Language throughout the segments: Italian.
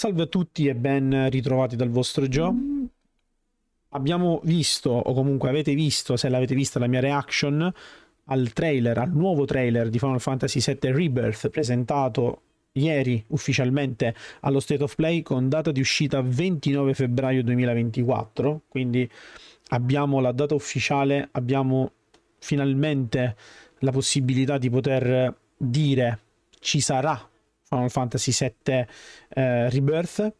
Salve a tutti e ben ritrovati dal vostro Joe. Abbiamo visto, o comunque avete visto, se l'avete vista la mia reaction, al trailer, al nuovo trailer di Final Fantasy VII Rebirth presentato ieri ufficialmente allo State of Play con data di uscita 29 febbraio 2024, quindi abbiamo la data ufficiale, abbiamo finalmente la possibilità di poter dire ci sarà Final Fantasy VII eh, Rebirth.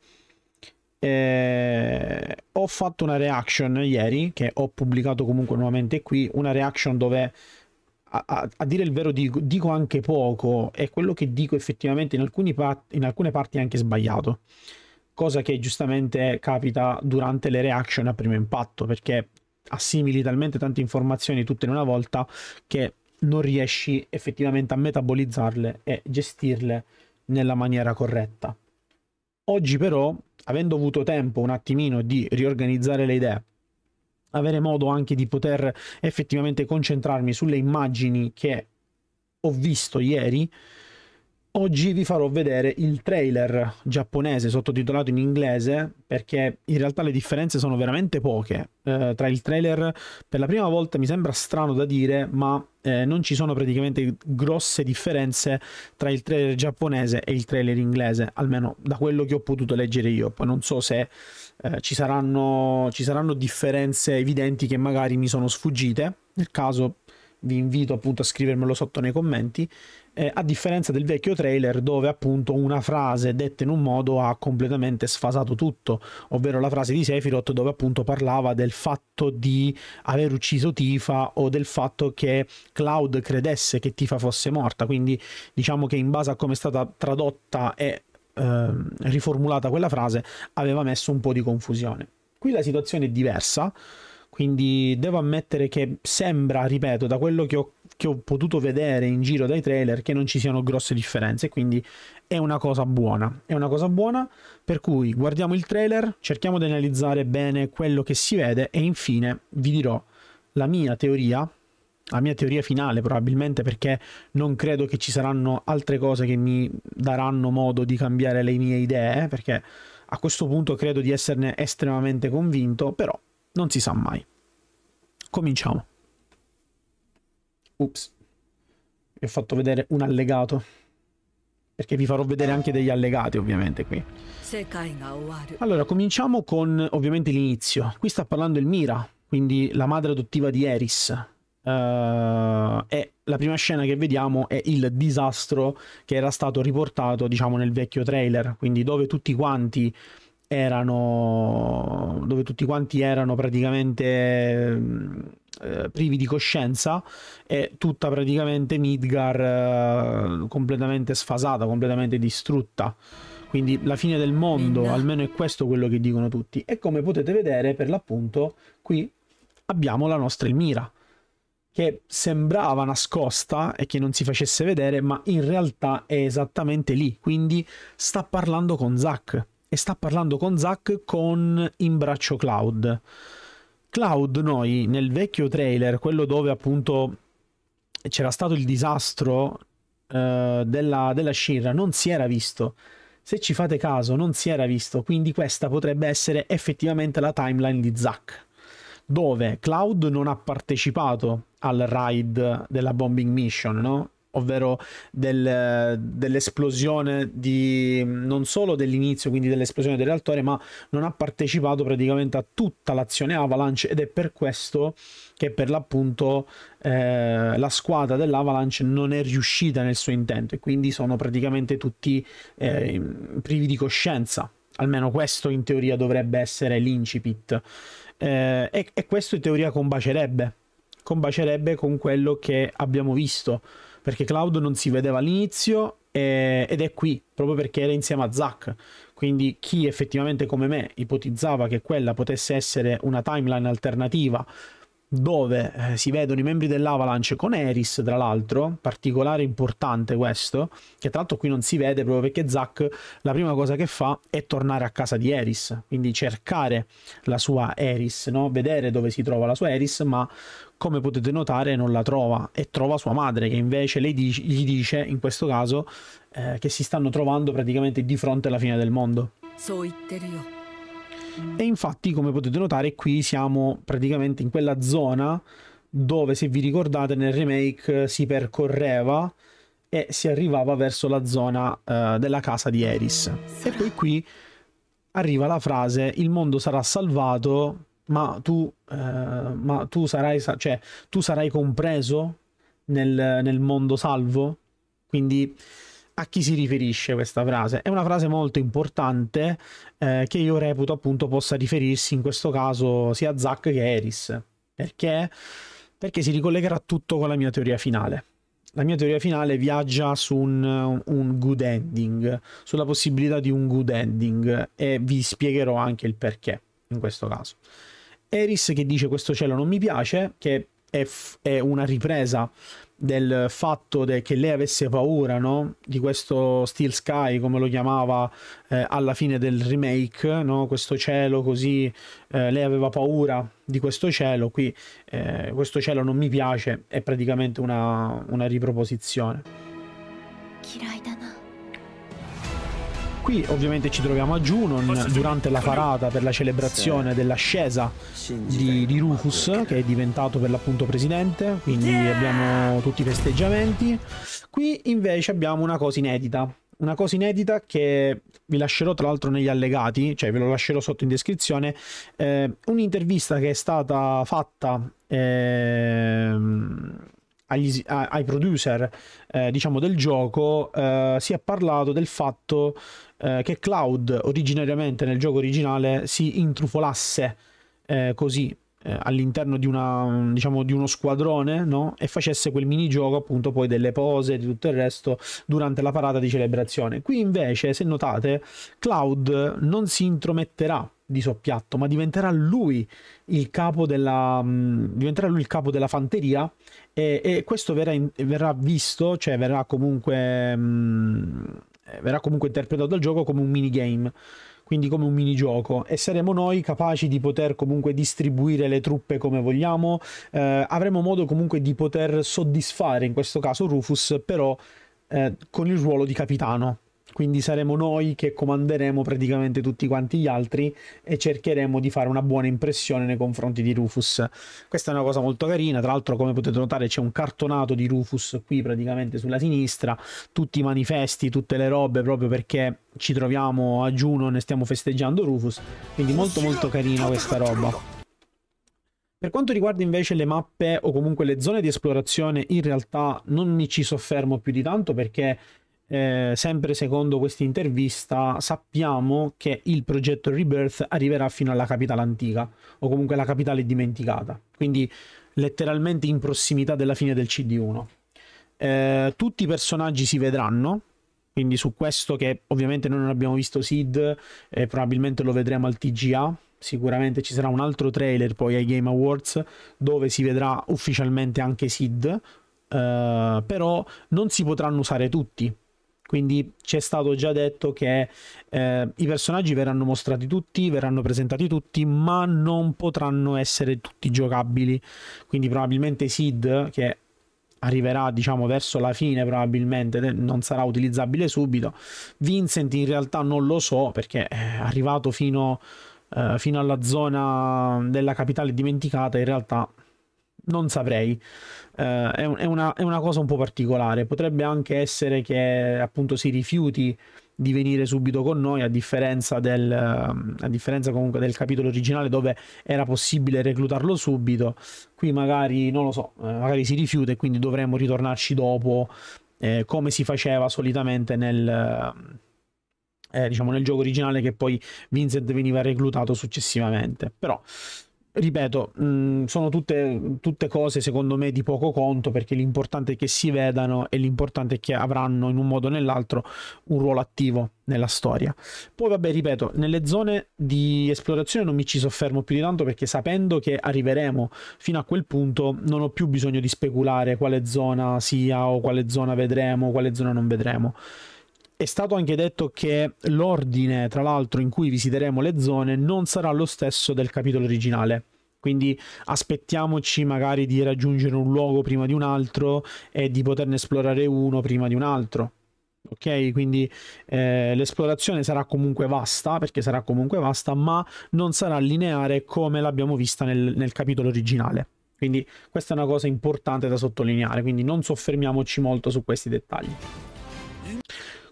Eh, ho fatto una reaction ieri, che ho pubblicato comunque nuovamente qui, una reaction dove a, a, a dire il vero dico, dico, anche poco e quello che dico effettivamente in, par- in alcune parti è anche sbagliato cosa che giustamente capita durante le reaction a primo impatto perché assimili talmente tante informazioni tutte in una volta che non riesci effettivamente a metabolizzarle e gestirle nella maniera corretta. Oggi però, avendo avuto tempo un attimino di riorganizzare le idee, avere modo anche di poter effettivamente concentrarmi sulle immagini che ho visto ieri, Oggi vi farò vedere il trailer giapponese sottotitolato in inglese perché in realtà le differenze sono veramente poche eh, tra il trailer. Per la prima volta mi sembra strano da dire, ma eh, non ci sono praticamente grosse differenze tra il trailer giapponese e il trailer inglese, almeno da quello che ho potuto leggere io. Poi non so se eh, ci, saranno, ci saranno differenze evidenti che magari mi sono sfuggite. Nel caso vi invito appunto a scrivermelo sotto nei commenti eh, a differenza del vecchio trailer dove appunto una frase detta in un modo ha completamente sfasato tutto, ovvero la frase di Sephiroth dove appunto parlava del fatto di aver ucciso Tifa o del fatto che Cloud credesse che Tifa fosse morta, quindi diciamo che in base a come è stata tradotta e eh, riformulata quella frase aveva messo un po' di confusione. Qui la situazione è diversa, quindi devo ammettere che sembra, ripeto, da quello che ho che ho potuto vedere in giro dai trailer che non ci siano grosse differenze, quindi è una cosa buona, è una cosa buona per cui guardiamo il trailer, cerchiamo di analizzare bene quello che si vede e infine vi dirò la mia teoria la mia teoria finale probabilmente perché non credo che ci saranno altre cose che mi daranno modo di cambiare le mie idee perché a questo punto credo di esserne estremamente convinto però non si sa mai cominciamo Ups. Vi ho fatto vedere un allegato. Perché vi farò vedere anche degli allegati, ovviamente, qui. Allora, cominciamo con, ovviamente, l'inizio. Qui sta parlando il Mira, quindi la madre adottiva di Eris. Uh, e la prima scena che vediamo è il disastro che era stato riportato, diciamo, nel vecchio trailer. Quindi dove tutti quanti erano dove tutti quanti erano praticamente eh, privi di coscienza e tutta praticamente Midgar eh, completamente sfasata, completamente distrutta. Quindi la fine del mondo, Minna. almeno è questo quello che dicono tutti. E come potete vedere, per l'appunto, qui abbiamo la nostra Elmira, che sembrava nascosta e che non si facesse vedere, ma in realtà è esattamente lì. Quindi sta parlando con Zack e sta parlando con Zack con in braccio Cloud. Cloud noi nel vecchio trailer, quello dove appunto c'era stato il disastro eh, della, della Shira, non si era visto. Se ci fate caso, non si era visto, quindi questa potrebbe essere effettivamente la timeline di Zack, dove Cloud non ha partecipato al raid della bombing mission, no? ovvero del, dell'esplosione di non solo dell'inizio, quindi dell'esplosione del reattore, ma non ha partecipato praticamente a tutta l'azione Avalanche ed è per questo che per l'appunto eh, la squadra dell'Avalanche non è riuscita nel suo intento e quindi sono praticamente tutti eh, privi di coscienza. Almeno questo in teoria dovrebbe essere l'incipit. Eh, e, e questo in teoria combacerebbe, combacerebbe con quello che abbiamo visto perché Cloud non si vedeva all'inizio eh, ed è qui, proprio perché era insieme a Zack. Quindi chi effettivamente come me ipotizzava che quella potesse essere una timeline alternativa dove eh, si vedono i membri dell'Avalanche con Eris, tra l'altro, particolare importante questo, che tra l'altro qui non si vede proprio perché Zack la prima cosa che fa è tornare a casa di Eris, quindi cercare la sua Eris, no? vedere dove si trova la sua Eris, ma come potete notare non la trova e trova sua madre che invece lei gli dice, in questo caso, eh, che si stanno trovando praticamente di fronte alla fine del mondo. So e infatti, come potete notare, qui siamo praticamente in quella zona dove, se vi ricordate, nel remake eh, si percorreva e si arrivava verso la zona uh, della casa di Eris. E poi qui arriva la frase il mondo sarà salvato ma tu, eh, ma tu, sarai, cioè, tu sarai compreso nel, nel mondo salvo quindi a chi si riferisce questa frase. È una frase molto importante eh, che io reputo appunto possa riferirsi in questo caso sia a Zack che a Eris. Perché? Perché si ricollegherà tutto con la mia teoria finale. La mia teoria finale viaggia su un, un good ending, sulla possibilità di un good ending e vi spiegherò anche il perché in questo caso. Eris che dice questo cielo non mi piace, che è, è una ripresa del fatto de che lei avesse paura no? di questo Steel Sky, come lo chiamava eh, alla fine del remake, no? questo cielo così, eh, lei aveva paura di questo cielo, qui eh, questo cielo non mi piace, è praticamente una, una riproposizione qui ovviamente ci troviamo a Junon durante la parata per la celebrazione dell'ascesa di, di Rufus che è diventato per l'appunto presidente, quindi abbiamo tutti i festeggiamenti. Qui invece abbiamo una cosa inedita, una cosa inedita che vi lascerò tra l'altro negli allegati, cioè ve lo lascerò sotto in descrizione, eh, un'intervista che è stata fatta... Eh, agli, a, ai producer eh, diciamo del gioco eh, si è parlato del fatto eh, che Cloud originariamente nel gioco originale si intrufolasse eh, così eh, all'interno di, una, diciamo, di uno squadrone no? e facesse quel minigioco appunto poi delle pose e di tutto il resto durante la parata di celebrazione qui invece se notate Cloud non si intrometterà di soppiatto, ma diventerà lui il capo della, mh, mm, diventerà lui il capo della fanteria e, e questo verrà, in, verrà, visto, cioè verrà comunque, mh, mm, verrà comunque interpretato dal gioco come un minigame quindi come un minigioco e saremo noi capaci di poter comunque distribuire le truppe come vogliamo eh, avremo modo comunque di poter soddisfare in questo caso Rufus però eh, con il ruolo di capitano quindi saremo noi che comanderemo praticamente tutti quanti gli altri e cercheremo di fare una buona impressione nei confronti di Rufus. Questa è una cosa molto carina, tra l'altro come potete notare c'è un cartonato di Rufus qui praticamente sulla sinistra, tutti i manifesti, tutte le robe proprio perché ci troviamo a Juno e stiamo festeggiando Rufus, quindi molto molto carina questa roba. Per quanto riguarda invece le mappe o comunque le zone di esplorazione, in realtà non mi ci soffermo più di tanto perché eh, sempre secondo questa intervista, sappiamo che il progetto Rebirth arriverà fino alla capitale antica, o comunque la capitale dimenticata, quindi letteralmente in prossimità della fine del CD1. Eh, tutti i personaggi si vedranno, quindi su questo che ovviamente noi non abbiamo visto Sid, eh, probabilmente lo vedremo al TGA, sicuramente ci sarà un altro trailer poi ai Game Awards dove si vedrà ufficialmente anche Sid, eh, però non si potranno usare tutti, quindi ci è stato già detto che eh, i personaggi verranno mostrati tutti, verranno presentati tutti, ma non potranno essere tutti giocabili. Quindi probabilmente Sid, che arriverà diciamo verso la fine probabilmente non sarà utilizzabile subito Vincent in realtà non lo so perché è arrivato fino, eh, fino alla zona della capitale dimenticata in realtà non saprei. Uh, è, un, è, una, è, una, cosa un po' particolare. Potrebbe anche essere che appunto si rifiuti di venire subito con noi, a differenza, del, ehm, a differenza comunque del capitolo originale dove era possibile reclutarlo subito. Qui magari non lo so, eh, magari si rifiuta e quindi dovremmo ritornarci dopo, eh, come si faceva solitamente nel. Eh, diciamo nel gioco originale che poi Vincent veniva reclutato successivamente però ripeto, mh, mm, sono tutte, tutte, cose secondo me di poco conto perché l'importante è che si vedano e l'importante è che avranno in un modo o nell'altro un ruolo attivo nella storia. Poi vabbè, ripeto, nelle zone di esplorazione non mi ci soffermo più di tanto perché sapendo che arriveremo fino a quel punto non ho più bisogno di speculare quale zona sia o quale zona vedremo, quale zona non vedremo. È stato anche detto che l'ordine, tra l'altro, in cui visiteremo le zone non sarà lo stesso del capitolo originale. Quindi aspettiamoci magari di raggiungere un luogo prima di un altro e di poterne esplorare uno prima di un altro. Ok, quindi eh, l'esplorazione sarà comunque vasta, perché sarà comunque vasta, ma non sarà lineare come l'abbiamo vista nel, nel capitolo originale. Quindi questa è una cosa importante da sottolineare, quindi non soffermiamoci molto su questi dettagli.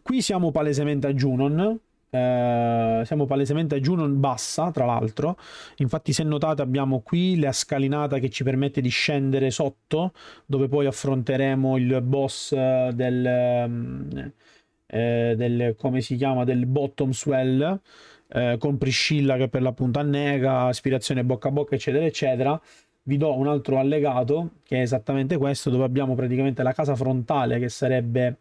Qui siamo palesemente a Junon, eh, siamo palesemente a Junon bassa, tra l'altro. Infatti, se notate, abbiamo qui la scalinata che ci permette di scendere sotto, dove poi affronteremo il boss eh, del, mm, eh, del come si chiama del bottom swell. Eh, con Priscilla che per l'appunto annega, aspirazione bocca a bocca, eccetera, eccetera. Vi do un altro allegato che è esattamente questo, dove abbiamo praticamente la casa frontale che sarebbe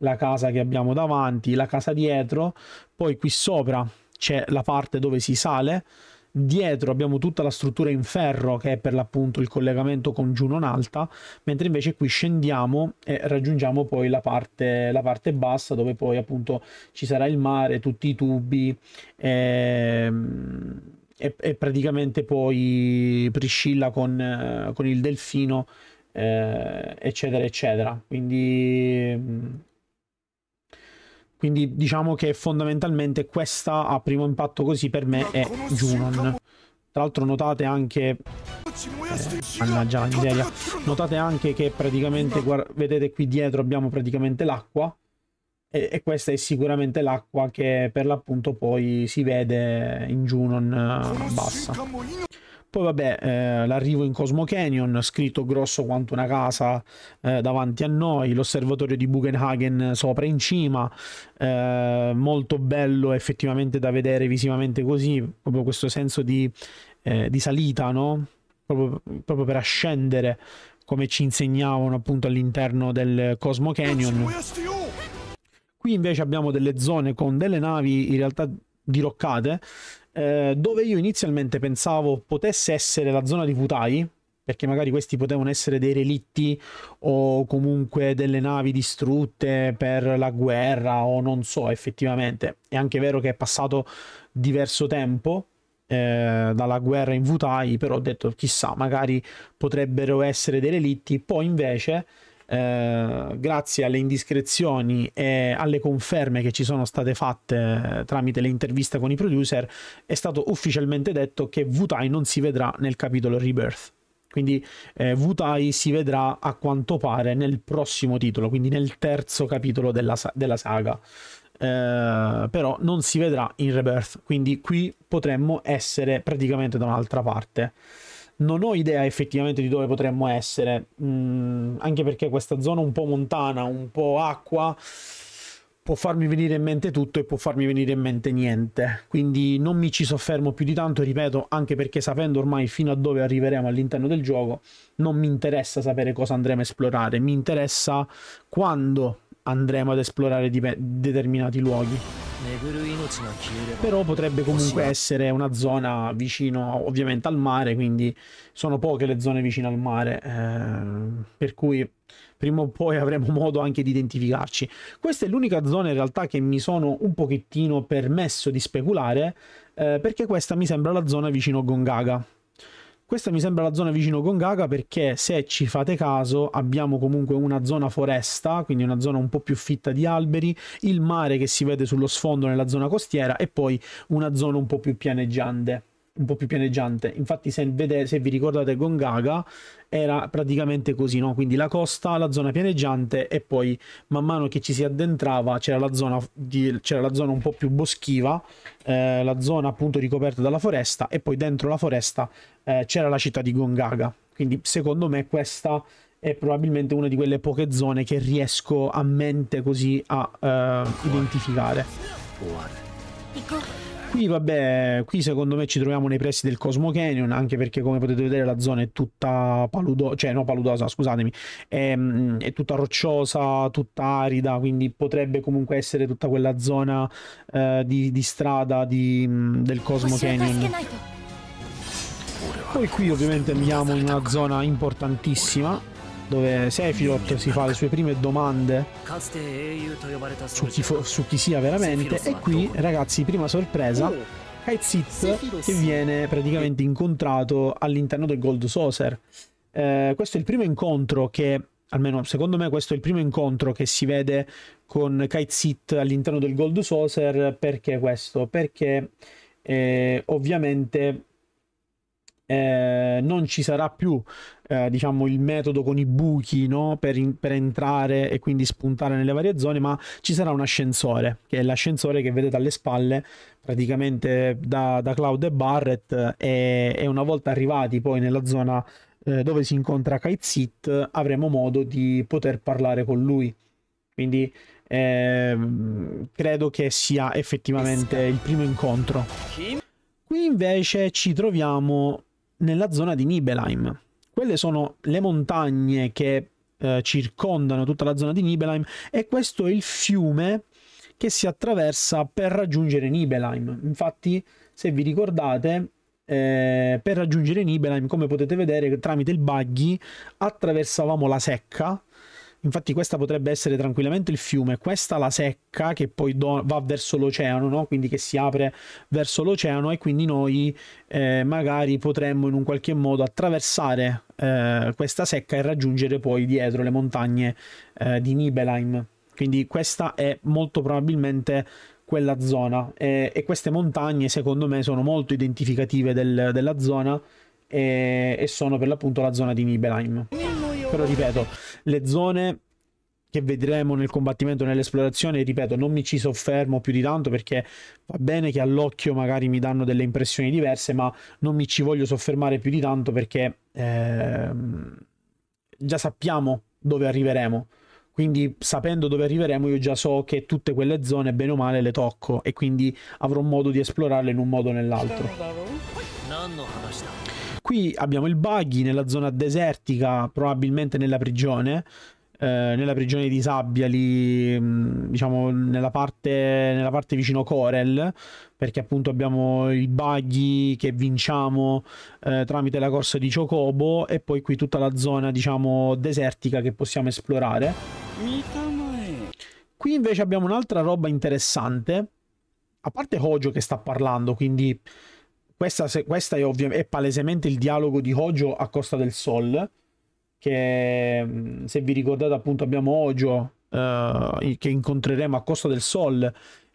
la casa che abbiamo davanti, la casa dietro, poi qui sopra c'è la parte dove si sale, dietro abbiamo tutta la struttura in ferro che è per l'appunto il collegamento con giù non alta, mentre invece qui scendiamo e raggiungiamo poi la parte, la parte bassa dove poi appunto ci sarà il mare, tutti i tubi e, ehm, e, e praticamente poi Priscilla con, eh, con il delfino eh, eccetera eccetera quindi mm, quindi diciamo che fondamentalmente questa a primo impatto così per me è Junon. Tra l'altro notate anche... Eh, mannaggia la miseria. Notate anche che praticamente, vedete qui dietro abbiamo praticamente l'acqua. E, e, questa è sicuramente l'acqua che per l'appunto poi si vede in Junon eh, bassa. Poi vabbè, eh, l'arrivo in Cosmo Canyon, scritto grosso quanto una casa eh, davanti a noi, l'osservatorio di Buchenhagen sopra in cima, eh, molto bello effettivamente da vedere visivamente così, proprio questo senso di, eh, di salita, no? Proprio, proprio per ascendere, come ci insegnavano appunto all'interno del Cosmo Canyon. Qui invece abbiamo delle zone con delle navi in realtà diroccate eh, dove io inizialmente pensavo potesse essere la zona di Futai, perché magari questi potevano essere dei relitti o comunque delle navi distrutte per la guerra o non so effettivamente. È anche vero che è passato diverso tempo eh, dalla guerra in Vutai, però ho detto chissà, magari potrebbero essere dei relitti. Poi invece eh, grazie alle indiscrezioni e alle conferme che ci sono state fatte eh, tramite le interviste con i producer, è stato ufficialmente detto che Wutai non si vedrà nel capitolo Rebirth. Quindi eh, Wutai si vedrà a quanto pare nel prossimo titolo, quindi nel terzo capitolo della, della saga. Eh, però non si vedrà in Rebirth, quindi qui potremmo essere praticamente da un'altra parte non ho idea effettivamente di dove potremmo essere, mm, anche perché questa zona un po' montana, un po' acqua, può farmi venire in mente tutto e può farmi venire in mente niente. Quindi non mi ci soffermo più di tanto, ripeto, anche perché sapendo ormai fino a dove arriveremo all'interno del gioco, non mi interessa sapere cosa andremo a esplorare, mi interessa quando andremo ad esplorare determinati luoghi. Però potrebbe comunque essere una zona vicino ovviamente al mare, quindi sono poche le zone vicino al mare, eh, per cui prima o poi avremo modo anche di identificarci. Questa è l'unica zona in realtà che mi sono un pochettino permesso di speculare, eh, perché questa mi sembra la zona vicino a Gongaga. Questa mi sembra la zona vicino Gongaga perché se ci fate caso abbiamo comunque una zona foresta, quindi una zona un po' più fitta di alberi, il mare che si vede sullo sfondo nella zona costiera e poi una zona un po' più pianeggiante un po' più pianeggiante. Infatti, se, vedete, se vi ricordate Gongaga, era praticamente così, no? Quindi la costa, la zona pianeggiante e poi man mano che ci si addentrava c'era la zona, di, c'era la zona un po' più boschiva, eh, la zona appunto ricoperta dalla foresta e poi dentro la foresta eh, c'era la città di Gongaga. Quindi secondo me questa è probabilmente una di quelle poche zone che riesco a mente così a eh, identificare qui vabbè qui secondo me ci troviamo nei pressi del Cosmo Canyon anche perché come potete vedere la zona è tutta paludosa cioè no paludosa scusatemi è, mm, è, tutta rocciosa tutta arida quindi potrebbe comunque essere tutta quella zona eh, di, di, strada di, mm, del Cosmo Canyon poi qui ovviamente andiamo in una zona importantissima dove Sephiroth si fa le sue prime domande su chi, su chi sia veramente e qui ragazzi prima sorpresa oh. Kaizith che viene praticamente incontrato all'interno del Gold Saucer eh, questo è il primo incontro che almeno secondo me questo è il primo incontro che si vede con Kaizith all'interno del Gold Saucer perché questo? perché eh, ovviamente eh, non ci sarà più eh, diciamo il metodo con i buchi no? per, in, per, entrare e quindi spuntare nelle varie zone ma ci sarà un ascensore che è l'ascensore che vedete alle spalle praticamente da, da Cloud e Barrett e, e, una volta arrivati poi nella zona eh, dove si incontra Kaizit avremo modo di poter parlare con lui quindi ehm, credo che sia effettivamente il primo incontro Qui invece ci troviamo nella zona di Nibelheim. Quelle sono le montagne che eh, circondano tutta la zona di Nibelheim e questo è il fiume che si attraversa per raggiungere Nibelheim. Infatti, se vi ricordate, eh, per raggiungere Nibelheim, come potete vedere tramite il buggy, attraversavamo la secca Infatti questa potrebbe essere tranquillamente il fiume, questa la secca che poi va verso l'oceano, no? quindi che si apre verso l'oceano e quindi noi eh, magari potremmo in un qualche modo attraversare eh, questa secca e raggiungere poi dietro le montagne eh, di Nibelheim. Quindi questa è molto probabilmente quella zona e, e queste montagne secondo me sono molto identificative del, della zona e, eh, e sono per l'appunto la zona di Nibelheim. Però ripeto, le zone che vedremo nel combattimento nell'esplorazione, ripeto, non mi ci soffermo più di tanto perché va bene che all'occhio magari mi danno delle impressioni diverse, ma non mi ci voglio soffermare più di tanto perché eh, già sappiamo dove arriveremo. Quindi sapendo dove arriveremo io già so che tutte quelle zone bene o male le tocco e quindi avrò modo di esplorarle in un modo o nell'altro. Qui abbiamo il buggy nella zona desertica, probabilmente nella prigione. Eh, nella prigione di sabbia lì mm, diciamo nella parte, nella parte vicino Corel perché appunto abbiamo il buggy che vinciamo eh, tramite la corsa di Chocobo e poi qui tutta la zona diciamo desertica che possiamo esplorare qui invece abbiamo un'altra roba interessante a parte Hojo che sta parlando quindi questa, questa è, ovvia, è palesemente il dialogo di Hojo a Costa del Sol, che mm, se vi ricordate appunto abbiamo Hojo eh, che incontreremo a Costa del Sol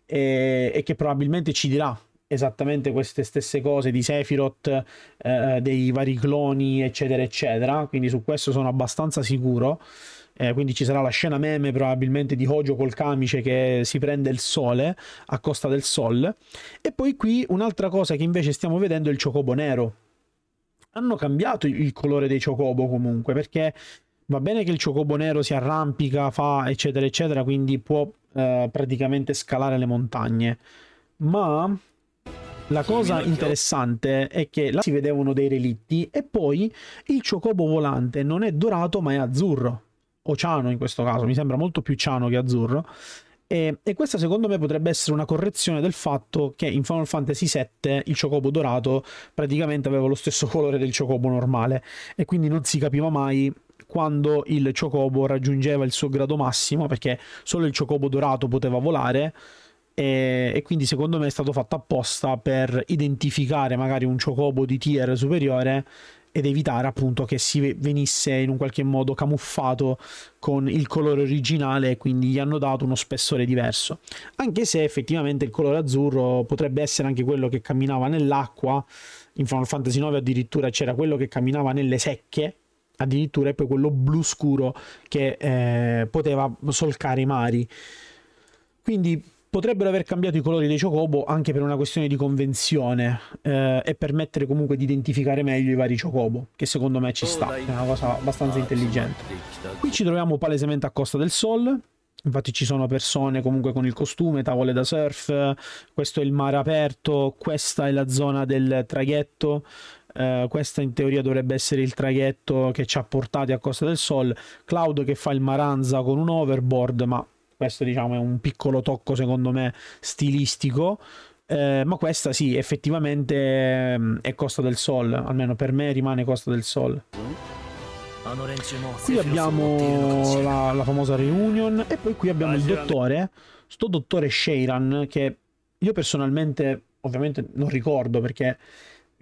e, e che probabilmente ci dirà esattamente queste stesse cose di Sephiroth, eh, dei vari cloni, eccetera, eccetera. Quindi su questo sono abbastanza sicuro eh, quindi ci sarà la scena meme probabilmente di Hojo col camice che si prende il sole a costa del sol e poi qui un'altra cosa che invece stiamo vedendo è il ciocobo nero hanno cambiato il colore dei ciocobo comunque perché va bene che il ciocobo nero si arrampica fa eccetera eccetera quindi può eh, praticamente scalare le montagne ma la cosa interessante è che là si vedevano dei relitti e poi il ciocobo volante non è dorato ma è azzurro o ciano in questo caso, mi sembra molto più ciano che azzurro. E, e, questa secondo me potrebbe essere una correzione del fatto che in Final Fantasy VII il Chocobo dorato praticamente aveva lo stesso colore del Chocobo normale e quindi non si capiva mai quando il Chocobo raggiungeva il suo grado massimo perché solo il Chocobo dorato poteva volare e, e quindi secondo me è stato fatto apposta per identificare magari un Chocobo di tier superiore ed evitare appunto che si venisse in un qualche modo camuffato con il colore originale quindi gli hanno dato uno spessore diverso anche se effettivamente il colore azzurro potrebbe essere anche quello che camminava nell'acqua in Final Fantasy IX addirittura c'era quello che camminava nelle secche addirittura e poi quello blu scuro che eh, poteva solcare i mari quindi Potrebbero aver cambiato i colori dei Chocobo anche per una questione di convenzione eh, e permettere comunque di identificare meglio i vari Chocobo, che secondo me ci sta, è una cosa abbastanza intelligente. Qui ci troviamo palesemente a Costa del Sol, Infatti ci sono persone comunque con il costume, tavole da surf, questo è il mare aperto, questa è la zona del traghetto, eh, questa in teoria dovrebbe essere il traghetto che ci ha portati a Costa del Sol, Cloud che fa il Maranza con un overboard, ma questo diciamo è un piccolo tocco secondo me stilistico eh, ma questa sì, effettivamente mm, è Costa del Sol, almeno per me rimane Costa del Sol. Qui abbiamo la, la famosa reunion e poi qui abbiamo ah, il dottore, sto dottore Sheiran che io personalmente ovviamente non ricordo perché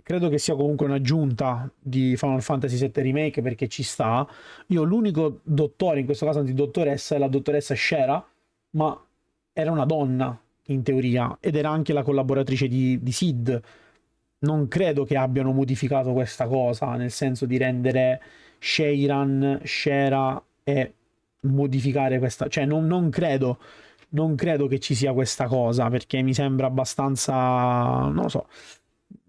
credo che sia comunque un'aggiunta di Final Fantasy VII Remake perché ci sta. Io l'unico dottore, in questo caso dottoressa, è la dottoressa Shera, ma era una donna in teoria ed era anche la collaboratrice di, di Sid. Non credo che abbiano modificato questa cosa, nel senso di rendere Sheiran, Shera e modificare questa... Cioè, non, non credo non credo che ci sia questa cosa perché mi sembra abbastanza non lo so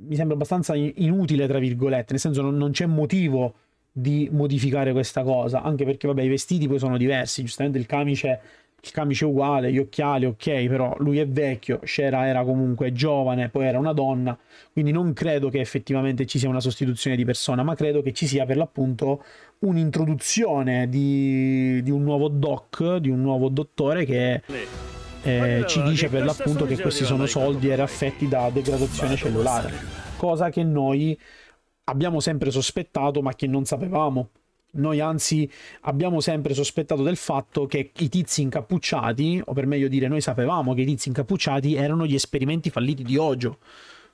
mi sembra abbastanza inutile, tra virgolette, nel senso non, non c'è motivo di modificare questa cosa, anche perché vabbè i vestiti poi sono diversi, giustamente il camice il camice è uguale, gli occhiali, ok, però lui è vecchio, Shera era comunque giovane, poi era una donna, quindi non credo che effettivamente ci sia una sostituzione di persona, ma credo che ci sia per l'appunto un'introduzione di, di un nuovo doc, di un nuovo dottore che... Lì eh, ci dice per l'appunto che questi sono soldi affetti da degradazione cellulare, cosa che noi abbiamo sempre sospettato ma che non sapevamo. Noi anzi abbiamo sempre sospettato del fatto che i tizi incappucciati, o per meglio dire noi sapevamo che i tizi incappucciati erano gli esperimenti falliti di Ojo.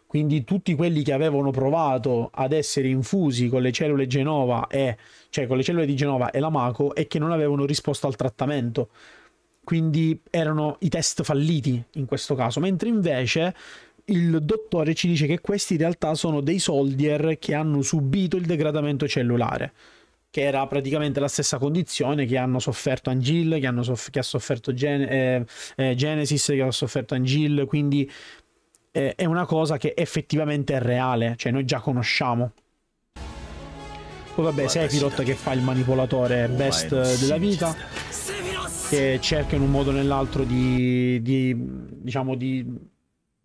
Quindi tutti quelli che avevano provato ad essere infusi con le cellule Genova e cioè con le cellule di Genova e la l'amaco e che non avevano risposto al trattamento quindi erano i test falliti in questo caso, mentre invece il dottore ci dice che questi in realtà sono dei soldier che hanno subito il degradamento cellulare che era praticamente la stessa condizione che hanno sofferto Angil, che, soff- che ha sofferto Gen- eh, eh, Genesis, che ha sofferto Angil, quindi eh, è una cosa che effettivamente è reale, cioè noi già conosciamo. Poi vabbè, Sephiroth che fa il manipolatore best della vita che cerca in un modo o nell'altro di, di, diciamo, di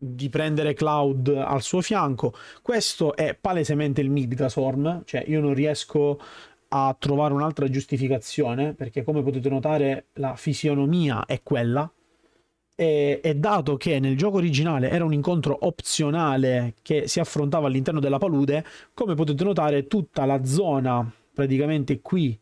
di prendere Cloud al suo fianco. Questo è palesemente il Migdasorm, cioè io non riesco a trovare un'altra giustificazione, perché come potete notare la fisionomia è quella. E, e dato che nel gioco originale era un incontro opzionale che si affrontava all'interno della palude, come potete notare tutta la zona praticamente qui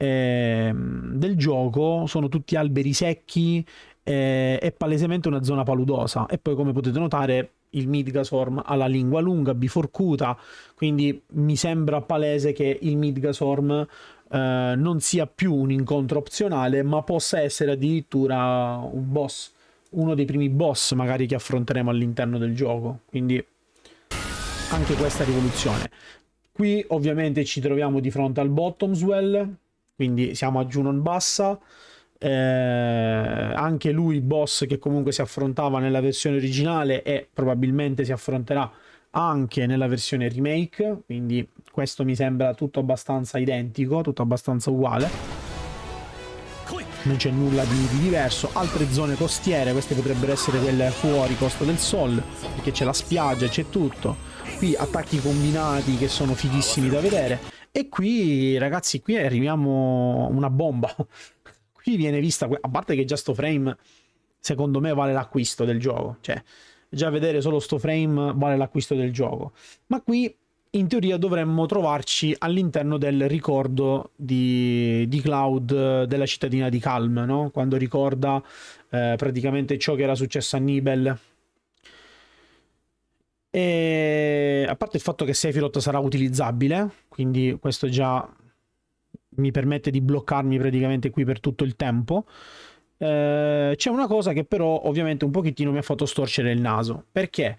eh, del gioco sono tutti alberi secchi eh, è palesemente una zona paludosa e poi come potete notare il Midgasorm ha la lingua lunga, biforcuta, quindi mi sembra palese che il Midgasorm eh, non sia più un incontro opzionale, ma possa essere addirittura un boss, uno dei primi boss magari che affronteremo all'interno del gioco, quindi anche questa rivoluzione. Qui ovviamente ci troviamo di fronte al Bottomswell, quindi siamo a Junon Bassa. Eh, anche lui il boss che comunque si affrontava nella versione originale e probabilmente si affronterà anche nella versione remake quindi questo mi sembra tutto abbastanza identico tutto abbastanza uguale non c'è nulla di, di diverso altre zone costiere queste potrebbero essere quelle fuori costa del sol perché c'è la spiaggia c'è tutto qui attacchi combinati che sono fighissimi da vedere e qui, ragazzi, qui arriviamo una bomba. qui viene vista, a parte che già sto frame, secondo me, vale l'acquisto del gioco. Cioè, già vedere solo sto frame vale l'acquisto del gioco. Ma qui in teoria dovremmo trovarci all'interno del ricordo di, di, Cloud della cittadina di Calm, no? quando ricorda eh, praticamente ciò che era successo a Nibel e a parte il fatto che Sephiroth sarà utilizzabile, quindi questo già mi permette di bloccarmi praticamente qui per tutto il tempo. Eh, c'è una cosa che però ovviamente un pochettino mi ha fatto storcere il naso, perché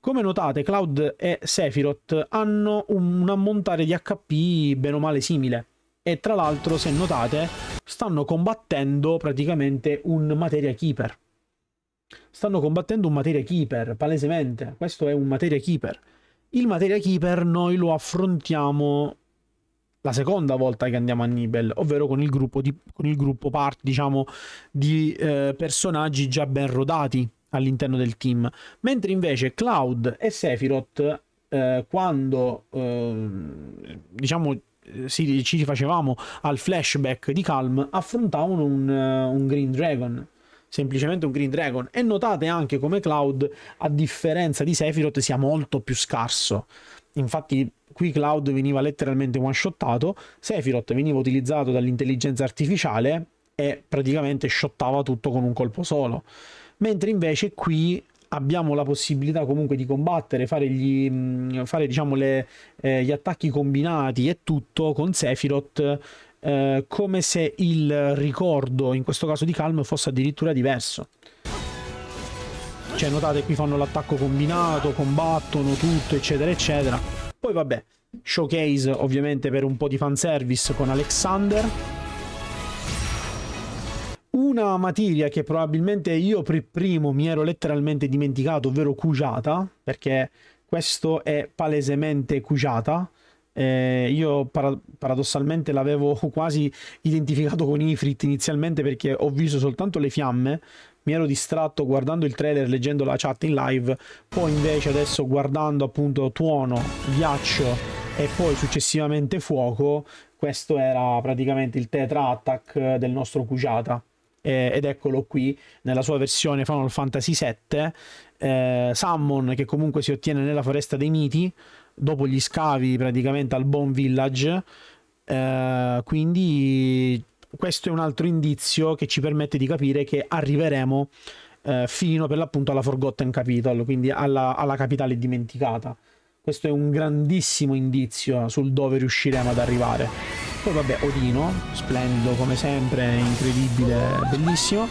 come notate Cloud e Sephiroth hanno un ammontare di HP bene o male simile e tra l'altro se notate stanno combattendo praticamente un materia keeper Stanno combattendo un materia keeper, palesemente. Questo è un materia keeper. Il materia keeper noi lo affrontiamo la seconda volta che andiamo a Nibel, ovvero con il gruppo, di, con il gruppo part, diciamo, di eh, personaggi già ben rodati all'interno del team. Mentre invece Cloud e Sephiroth, eh, quando eh, diciamo eh, si, ci rifacevamo al flashback di Calm, affrontavano un, eh, un Green Dragon semplicemente un Green Dragon. E notate anche come Cloud, a differenza di Sephiroth, sia molto più scarso. Infatti, qui Cloud veniva letteralmente one-shottato, Sephiroth veniva utilizzato dall'intelligenza artificiale e praticamente shottava tutto con un colpo solo. Mentre invece qui abbiamo la possibilità comunque di combattere, fare, gli, fare diciamo le, eh, gli attacchi combinati e tutto con Sephiroth eh, come se il ricordo, in questo caso di Calm, fosse addirittura diverso. Cioè, notate, qui fanno l'attacco combinato, combattono tutto, eccetera, eccetera. Poi vabbè, showcase ovviamente per un po' di fanservice con Alexander. Una materia che probabilmente io per primo mi ero letteralmente dimenticato, ovvero Cugiata, perché questo è palesemente Cugiata eh, io para- paradossalmente l'avevo quasi identificato con Ifrit inizialmente perché ho visto soltanto le fiamme, mi ero distratto guardando il trailer, leggendo la chat in live, poi invece adesso guardando appunto tuono, ghiaccio e poi successivamente fuoco, questo era praticamente il tetra attack eh, del nostro Cujata. Eh, ed eccolo qui nella sua versione Final Fantasy VII, eh, Summon che comunque si ottiene nella foresta dei miti, dopo gli scavi praticamente al Bone Village. Eh, quindi questo è un altro indizio che ci permette di capire che arriveremo eh, fino per l'appunto alla Forgotten Capital, quindi alla, alla capitale dimenticata. Questo è un grandissimo indizio sul dove riusciremo ad arrivare. Poi vabbè, Odino, splendido come sempre, incredibile, bellissimo.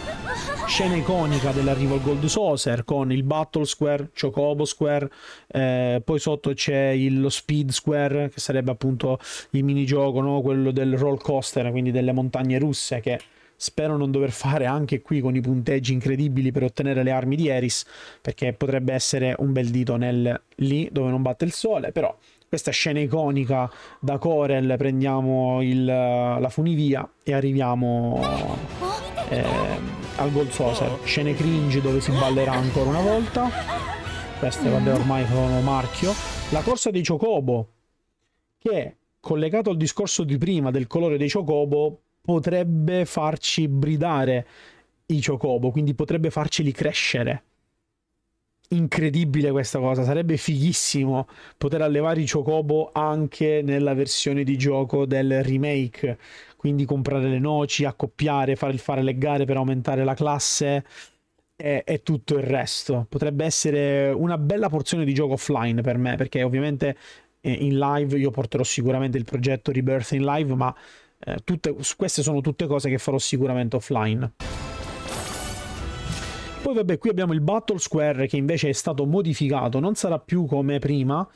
Scena iconica dell'arrivo al Gold Saucer con il Battle Square, Chocobo Square, eh, poi sotto c'è lo Speed Square che sarebbe appunto il minigioco, no? quello del roll coaster, quindi delle montagne russe che spero non dover fare anche qui con i punteggi incredibili per ottenere le armi di Eris perché potrebbe essere un bel dito nel lì dove non batte il sole, però questa scena iconica da Corel prendiamo il, la funivia e arriviamo eh, al Gold Saucer scene cringe dove si ballerà ancora una volta queste vabbè ormai sono marchio la corsa dei Chocobo che collegato al discorso di prima del colore dei Chocobo potrebbe farci bridare i Chocobo quindi potrebbe farceli crescere incredibile questa cosa. Sarebbe fighissimo poter allevare i Chocobo anche nella versione di gioco del remake. Quindi comprare le noci, accoppiare, fare, fare le gare per aumentare la classe e, e, tutto il resto. Potrebbe essere una bella porzione di gioco offline per me, perché ovviamente eh, in live io porterò sicuramente il progetto Rebirth in live, ma eh, tutte, queste sono tutte cose che farò sicuramente offline. Poi vabbè, qui abbiamo il Battle Square che invece è stato modificato, non sarà più come prima,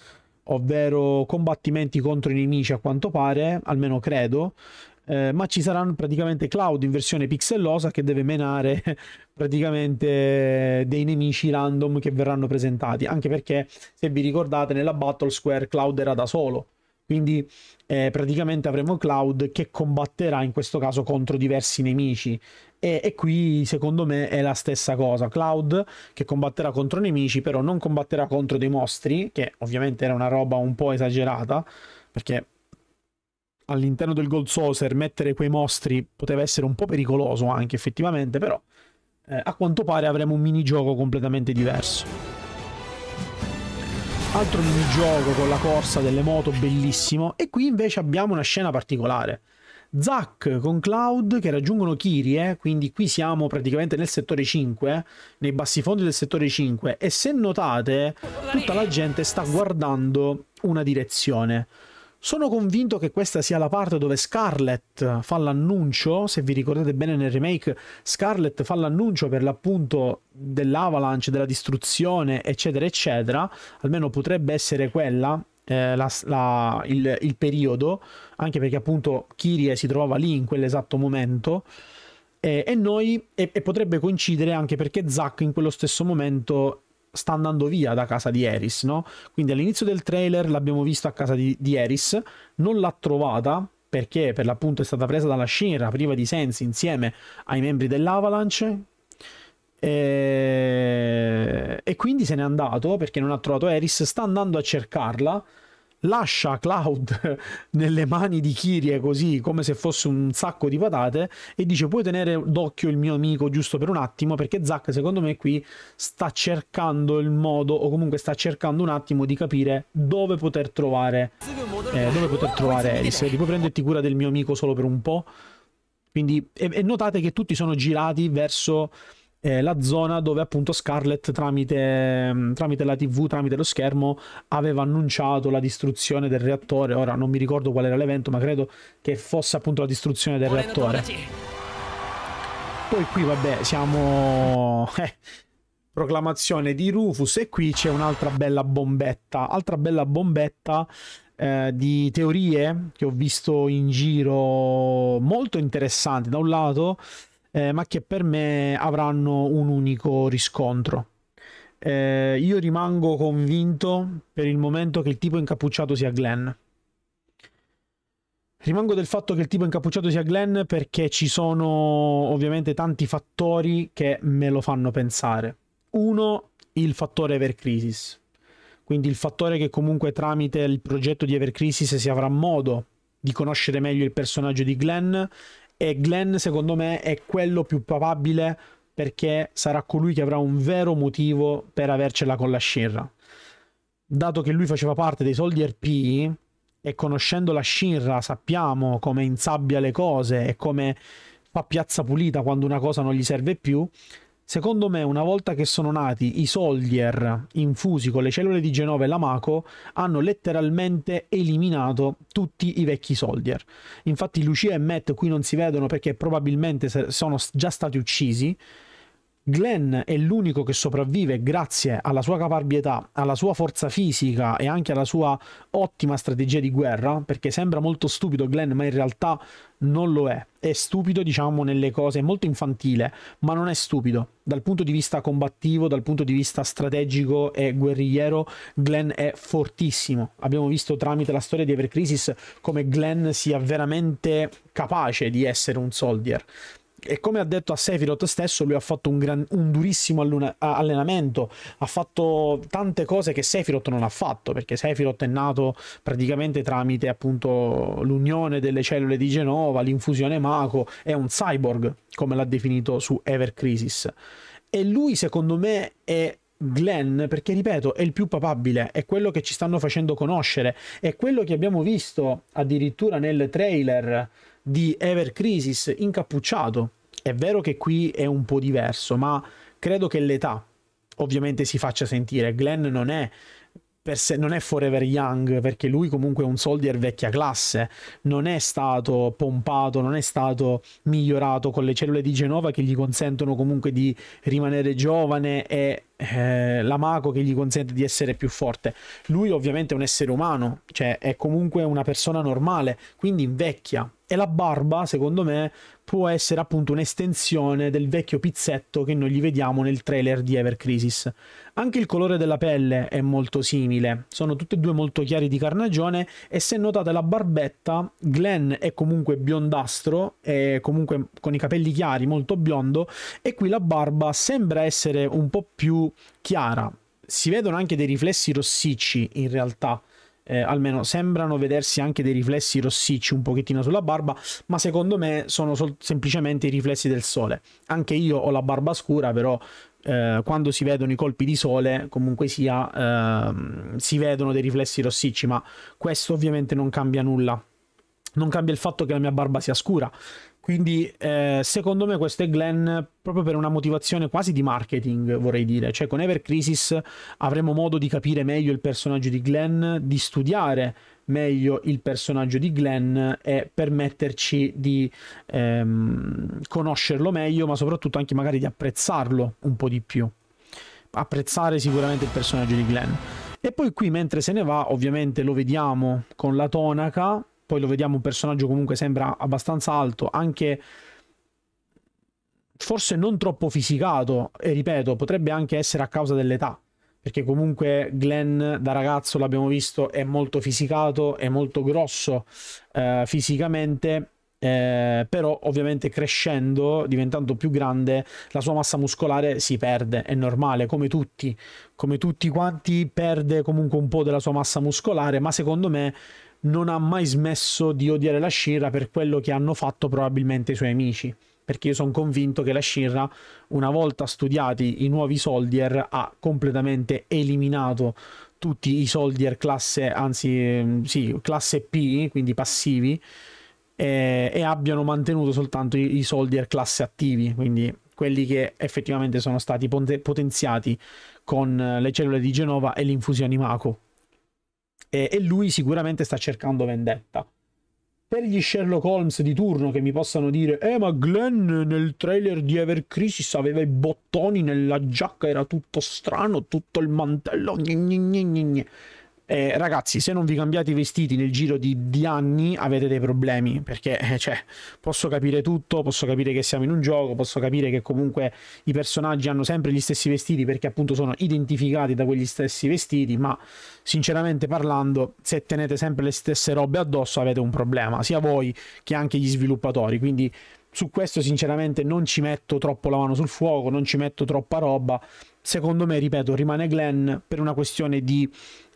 ovvero combattimenti contro i nemici a quanto pare, almeno credo, eh, ma ci saranno praticamente Cloud in versione pixellosa che deve menare praticamente dei nemici random che verranno presentati, anche perché se vi ricordate nella Battle Square Cloud era da solo quindi eh, praticamente avremo Cloud che combatterà in questo caso contro diversi nemici. E, e, qui secondo me è la stessa cosa. Cloud che combatterà contro nemici, però non combatterà contro dei mostri, che ovviamente era una roba un po' esagerata, perché all'interno del Gold Saucer mettere quei mostri poteva essere un po' pericoloso anche effettivamente, però eh, a quanto pare avremo un minigioco completamente diverso. Altro minigioco con la corsa delle moto, bellissimo. E qui invece abbiamo una scena particolare. Zack con Cloud che raggiungono Kirie, eh, quindi qui siamo praticamente nel settore 5, nei bassifondi del settore 5, e se notate tutta la gente sta guardando una direzione. Sono convinto che questa sia la parte dove Scarlett fa l'annuncio, se vi ricordate bene nel remake, Scarlett fa l'annuncio per l'appunto dell'avalanche, della distruzione, eccetera, eccetera, almeno potrebbe essere quella, eh, la, la, il, il, periodo, anche perché appunto Kirie si trovava lì in quell'esatto momento. Eh, e, noi, e, e potrebbe coincidere anche perché Zack in quello stesso momento sta andando via da casa di Eris, no? Quindi all'inizio del trailer l'abbiamo visto a casa di, di Eris, non l'ha trovata perché per l'appunto è stata presa dalla scena priva di sensi insieme ai membri dell'Avalanche e... Eh, e quindi se n'è andato perché non ha trovato Eris, sta andando a cercarla lascia Cloud nelle mani di Kirie così come se fosse un sacco di patate e dice puoi tenere d'occhio il mio amico giusto per un attimo perché Zack secondo me qui sta cercando il modo o comunque sta cercando un attimo di capire dove poter trovare eh, dove poter trovare Alice puoi prenderti cura del mio amico solo per un po' quindi e, e notate che tutti sono girati verso eh, la zona dove appunto Scarlett tramite, mm, tramite, la tv, tramite lo schermo, aveva annunciato la distruzione del reattore. Ora non mi ricordo qual era l'evento, ma credo che fosse appunto la distruzione del reattore. Poi qui vabbè siamo... Eh, proclamazione di Rufus e qui c'è un'altra bella bombetta, altra bella bombetta eh, di teorie che ho visto in giro molto interessanti. Da un lato eh, ma che per me avranno un unico riscontro. Eh, io rimango convinto per il momento che il tipo incappucciato sia Glenn. Rimango del fatto che il tipo incappucciato sia Glenn perché ci sono ovviamente tanti fattori che me lo fanno pensare. Uno, il fattore Evercrisis. Quindi il fattore che comunque tramite il progetto di Evercrisis si avrà modo di conoscere meglio il personaggio di Glenn e Glenn secondo me è quello più probabile perché sarà colui che avrà un vero motivo per avercela con la Shinra. Dato che lui faceva parte dei soldi RP e conoscendo la Shinra sappiamo come insabbia le cose e come fa piazza pulita quando una cosa non gli serve più, Secondo me, una volta che sono nati i Soldier infusi con le cellule di Genova e l'Amaco, hanno letteralmente eliminato tutti i vecchi Soldier. Infatti Lucia e Matt qui non si vedono perché probabilmente sono già stati uccisi Glenn è l'unico che sopravvive grazie alla sua caparbietà, alla sua forza fisica e anche alla sua ottima strategia di guerra, perché sembra molto stupido Glenn, ma in realtà non lo è. È stupido, diciamo, nelle cose, è molto infantile, ma non è stupido. Dal punto di vista combattivo, dal punto di vista strategico e guerrigliero, Glenn è fortissimo. Abbiamo visto tramite la storia di Evercrisis come Glenn sia veramente capace di essere un soldier e come ha detto a Sephiroth stesso, lui ha fatto un, gran, un durissimo alluna, allenamento, ha fatto tante cose che Sephiroth non ha fatto, perché Sephiroth è nato praticamente tramite appunto l'unione delle cellule di Genova, l'infusione Mako, è un cyborg, come l'ha definito su Ever Crisis. E lui secondo me è Glenn, perché ripeto, è il più papabile, è quello che ci stanno facendo conoscere, è quello che abbiamo visto addirittura nel trailer di Ever Crisis incappucciato. È vero che qui è un po' diverso, ma credo che l'età ovviamente si faccia sentire. Glenn non è per Sé, non è forever young perché lui comunque è un soldier vecchia classe, non è stato pompato, non è stato migliorato con le cellule di Genova che gli consentono comunque di rimanere giovane e eh, l'amaco che gli consente di essere più forte. Lui ovviamente è un essere umano, cioè è comunque una persona normale, quindi invecchia e la barba, secondo me, può essere appunto un'estensione del vecchio pizzetto che noi gli vediamo nel trailer di Ever Crisis. Anche il colore della pelle è molto simile, sono tutti e due molto chiari di carnagione e se notate la barbetta, Glenn è comunque biondastro, è comunque con i capelli chiari, molto biondo, e qui la barba sembra essere un po' più chiara. Si vedono anche dei riflessi rossicci in realtà eh, almeno sembrano vedersi anche dei riflessi rossicci un pochettino sulla barba, ma secondo me sono semplicemente i riflessi del sole. Anche io ho la barba scura, però eh, quando si vedono i colpi di sole, comunque sia, eh, si vedono dei riflessi rossicci, ma questo ovviamente non cambia nulla. Non cambia il fatto che la mia barba sia scura, quindi eh, secondo me questo è Glenn proprio per una motivazione quasi di marketing, vorrei dire. Cioè con Ever Crisis avremo modo di capire meglio il personaggio di Glenn, di studiare meglio il personaggio di Glenn e permetterci di ehm, conoscerlo meglio, ma soprattutto anche magari di apprezzarlo un po' di più. Apprezzare sicuramente il personaggio di Glenn. E poi qui mentre se ne va, ovviamente lo vediamo con la tonaca poi lo vediamo un personaggio comunque sembra abbastanza alto, anche forse non troppo fisicato, e ripeto, potrebbe anche essere a causa dell'età, perché comunque Glenn da ragazzo l'abbiamo visto è molto fisicato, è molto grosso eh, fisicamente, eh, però ovviamente crescendo, diventando più grande, la sua massa muscolare si perde, è normale, come tutti, come tutti quanti perde comunque un po' della sua massa muscolare, ma secondo me non ha mai smesso di odiare la Shira per quello che hanno fatto probabilmente i suoi amici. Perché io sono convinto che la Shira, una volta studiati i nuovi soldier, ha completamente eliminato tutti i soldier classe, anzi, mm, sì, classe P, quindi passivi, e, e abbiano mantenuto soltanto i, i soldier classe attivi, quindi quelli che effettivamente sono stati potenziati con le cellule di Genova e l'infusione Mako e, e lui sicuramente sta cercando vendetta per gli Sherlock Holmes di turno che mi possano dire eh ma Glenn nel trailer di Ever Crisis aveva i bottoni nella giacca era tutto strano tutto il mantello gne, eh, ragazzi, se non vi cambiate i vestiti nel giro di, di anni avete dei problemi, perché eh, cioè, posso capire tutto, posso capire che siamo in un gioco, posso capire che comunque i personaggi hanno sempre gli stessi vestiti perché appunto sono identificati da quegli stessi vestiti, ma sinceramente parlando, se tenete sempre le stesse robe addosso avete un problema, sia voi che anche gli sviluppatori, quindi su questo sinceramente non ci metto troppo la mano sul fuoco, non ci metto troppa roba. Secondo me, ripeto, rimane Glenn per una questione di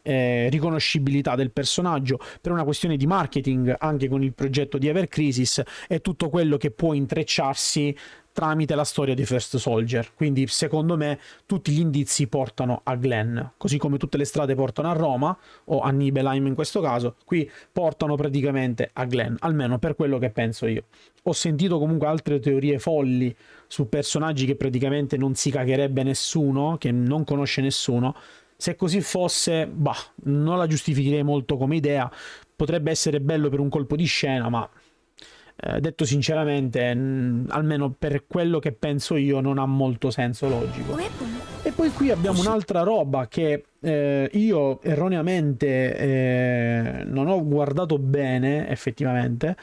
eh, riconoscibilità del personaggio, per una questione di marketing anche con il progetto di Ever Crisis e tutto quello che può intrecciarsi tramite la storia di First Soldier. Quindi, secondo me, tutti gli indizi portano a Glenn, così come tutte le strade portano a Roma, o a Nibelheim in questo caso, qui portano praticamente a Glenn, almeno per quello che penso io. Ho sentito comunque altre teorie folli su personaggi che praticamente non si cagherebbe nessuno, che non conosce nessuno, se così fosse, bah, non la giustificherei molto come idea. Potrebbe essere bello per un colpo di scena, ma eh, detto sinceramente, mh, almeno per quello che penso io, non ha molto senso logico. E poi qui abbiamo un'altra roba che eh, io erroneamente eh, non ho guardato bene effettivamente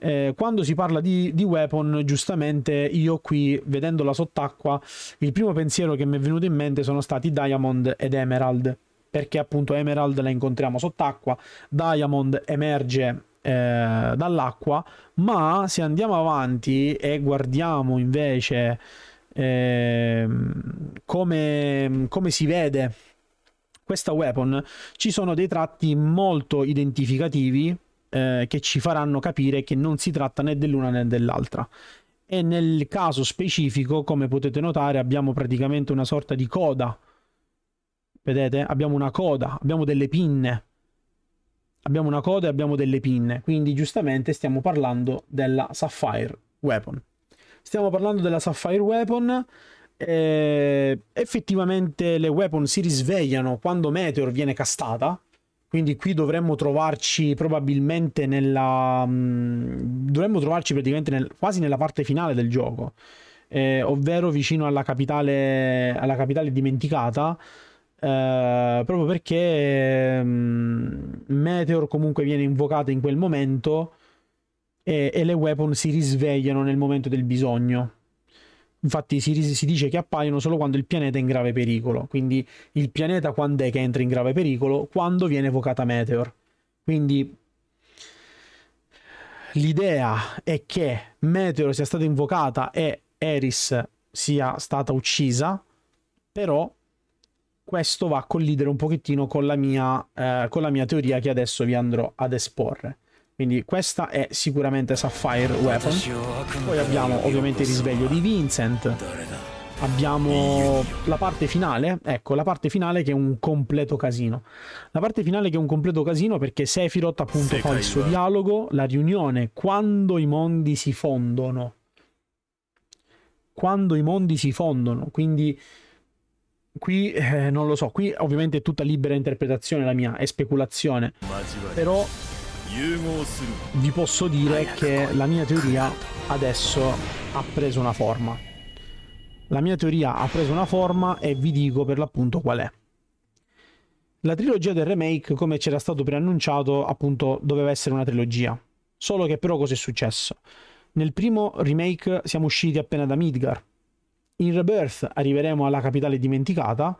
eh, quando si parla di, di, weapon, giustamente io qui, vedendola sott'acqua, il primo pensiero che mi è venuto in mente sono stati Diamond ed Emerald, perché appunto Emerald la incontriamo sott'acqua, Diamond emerge eh, dall'acqua, ma se andiamo avanti e guardiamo invece eh, come, come si vede questa weapon, ci sono dei tratti molto identificativi eh, che ci faranno capire che non si tratta né dell'una né dell'altra. E nel caso specifico, come potete notare, abbiamo praticamente una sorta di coda. Vedete? Abbiamo una coda, abbiamo delle pinne. Abbiamo una coda e abbiamo delle pinne. Quindi giustamente stiamo parlando della Sapphire Weapon. Stiamo parlando della Sapphire Weapon. Eh, effettivamente le weapon si risvegliano quando Meteor viene castata quindi qui dovremmo trovarci probabilmente nella... Mh, mm, dovremmo trovarci praticamente nel, quasi nella parte finale del gioco, eh, ovvero vicino alla capitale, alla capitale dimenticata, eh, proprio perché mh, mm, Meteor comunque viene invocata in quel momento e, e le weapon si risvegliano nel momento del bisogno. Infatti si, si, dice che appaiono solo quando il pianeta è in grave pericolo, quindi il pianeta quando è che entra in grave pericolo? Quando viene evocata Meteor. Quindi l'idea è che Meteor sia stata invocata e Eris sia stata uccisa, però questo va a collidere un pochettino con la mia, eh, con la mia teoria che adesso vi andrò ad esporre. Quindi questa è sicuramente Sapphire Weapon. Poi abbiamo ovviamente il risveglio di Vincent. Abbiamo la parte finale, ecco, la parte finale che è un completo casino. La parte finale che è un completo casino perché Sephiroth appunto fa il suo dialogo, la riunione, quando i mondi si fondono. Quando i mondi si fondono, quindi qui eh, non lo so, qui ovviamente è tutta libera interpretazione la mia, è speculazione. Però vi posso dire che la mia teoria adesso ha preso una forma. La mia teoria ha preso una forma e vi dico per l'appunto qual è. La trilogia del remake, come c'era stato preannunciato, appunto doveva essere una trilogia. Solo che però cosa è successo? Nel primo remake siamo usciti appena da Midgar. In Rebirth arriveremo alla capitale dimenticata.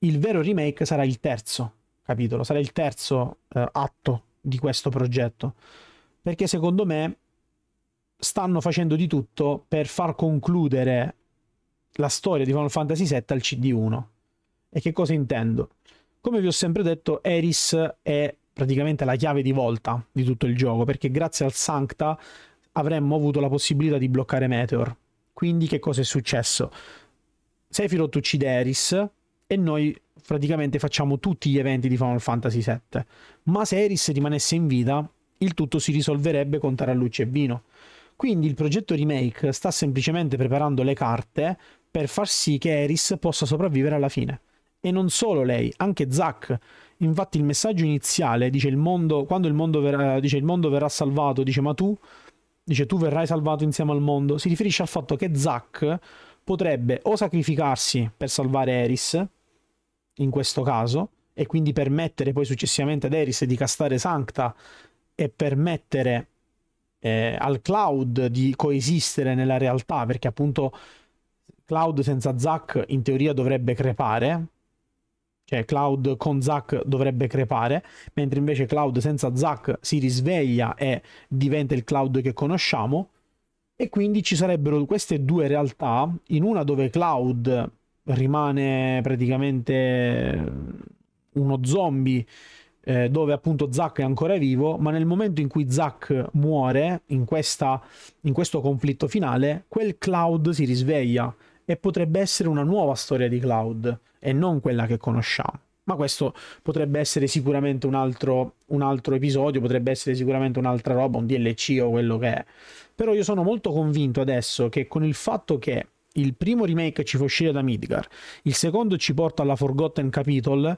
Il vero remake sarà il terzo capitolo, sarà il terzo eh, atto di questo progetto. Perché secondo me stanno facendo di tutto per far concludere la storia di Final Fantasy VII al CD1. E che cosa intendo? Come vi ho sempre detto, Eris è praticamente la chiave di volta di tutto il gioco, perché grazie al Sancta avremmo avuto la possibilità di bloccare Meteor. Quindi che cosa è successo? Sephiroth uccide Eris e noi praticamente facciamo tutti gli eventi di Final Fantasy VII. Ma se Eris rimanesse in vita, il tutto si risolverebbe con Tarallucci e Vino. Quindi il progetto remake sta semplicemente preparando le carte per far sì che Eris possa sopravvivere alla fine. E non solo lei, anche Zack. Infatti il messaggio iniziale dice il mondo, quando il mondo, verrà, dice, il mondo verrà salvato, dice ma tu, dice tu verrai salvato insieme al mondo, si riferisce al fatto che Zack potrebbe o sacrificarsi per salvare Eris, in questo caso e quindi permettere poi successivamente ad Eris di castare Sancta e permettere eh, al cloud di coesistere nella realtà perché appunto cloud senza Zack in teoria dovrebbe crepare cioè Cloud con Zack dovrebbe crepare, mentre invece Cloud senza Zack si risveglia e diventa il Cloud che conosciamo. E quindi ci sarebbero queste due realtà, in una dove Cloud rimane praticamente uno zombie eh, dove appunto Zack è ancora vivo, ma nel momento in cui Zack muore in, questa, in questo conflitto finale, quel Cloud si risveglia e potrebbe essere una nuova storia di Cloud e non quella che conosciamo. Ma questo potrebbe essere sicuramente un altro, un altro episodio, potrebbe essere sicuramente un'altra roba, un DLC o quello che è. Però io sono molto convinto adesso che con il fatto che il primo remake ci fa uscire da Midgar, il secondo ci porta alla Forgotten Capitol,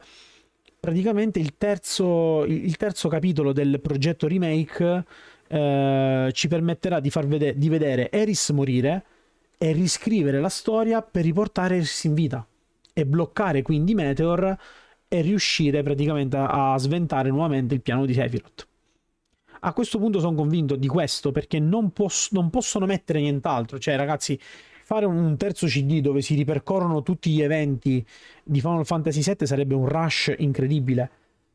praticamente il terzo, il terzo capitolo del progetto remake eh, ci permetterà di, vede- di vedere Eris morire e riscrivere la storia per riportare Eris in vita e bloccare quindi Meteor e riuscire praticamente a, a sventare nuovamente il piano di Sephiroth. A questo punto sono convinto di questo perché non, pos- non possono mettere nient'altro, cioè ragazzi Fare un terzo CD dove si ripercorrono tutti gli eventi di Final Fantasy VII sarebbe un rush incredibile.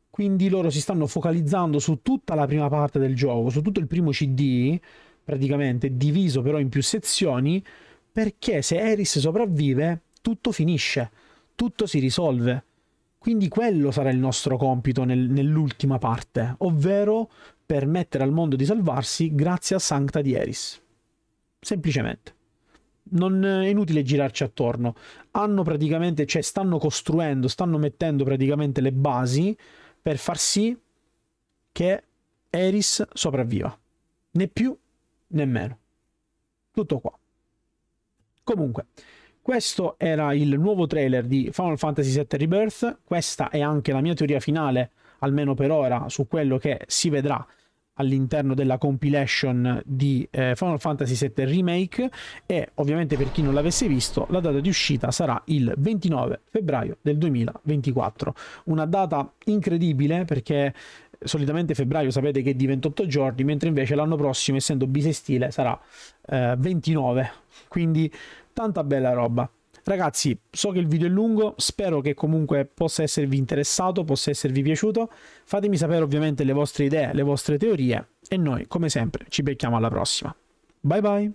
Quindi loro si stanno focalizzando su tutta la prima parte del gioco, su tutto il primo CD, praticamente diviso però in più sezioni, perché se Eris sopravvive tutto finisce, tutto si risolve. Quindi quello sarà il nostro compito nel, nell'ultima parte, ovvero permettere al mondo di salvarsi grazie a Sancta di Eris. Semplicemente non è inutile girarci attorno. Hanno praticamente, cioè stanno costruendo, stanno mettendo praticamente le basi per far sì che Eris sopravviva. Né più né meno. Tutto qua. Comunque, questo era il nuovo trailer di Final Fantasy VII Rebirth. Questa è anche la mia teoria finale, almeno per ora, su quello che si vedrà all'interno della compilation di eh, Final Fantasy VII Remake e ovviamente per chi non l'avesse visto la data di uscita sarà il 29 febbraio del 2024 una data incredibile perché solitamente febbraio sapete che è di 28 giorni mentre invece l'anno prossimo essendo bisestile sarà eh, 29 quindi tanta bella roba Ragazzi, so che il video è lungo, spero che comunque possa esservi interessato, possa esservi piaciuto. Fatemi sapere ovviamente le vostre idee, le vostre teorie e noi, come sempre, ci becchiamo alla prossima. Bye bye!